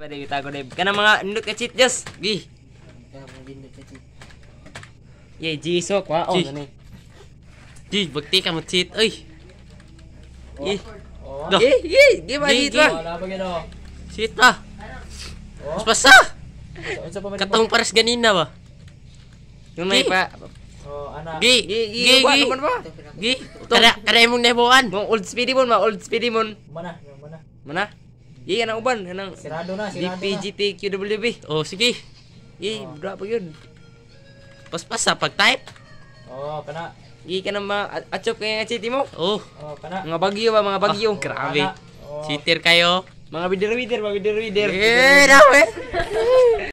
Pwede kita ko dive. Kana mga nindot ka cheat just. Gi. Ye, oh, ji so kwa on ni. Gi, bakti ka mo cheat. Oy. Oh. Oh. Gi. Gi, gi, gi ba dito. Wala pa gano. Cheat pa. Mas pasa. Katong pares ganina ba? Yung may pa. Oh, ana. Gi, gi, gi, gi. Gi. Kada kada imong nebuan. Mong old speedy mon, ma old speedy mon. Mana? Mana? Mana? Iya na uban nang sirado na sirado DPGT QWB. Oh sige. Iya, oh. bra pa yun. Paspas sa pag-type. Oh, kana. Iya kana na ma-achop kaya nga chiti mo. Oh. Oh, kana. Mga bagyo ba, mga bagyo. Ah, oh, grabe. Oh. Cheater oh. kayo. Mga bider-bider, mga bider-bider. Eh, daw eh.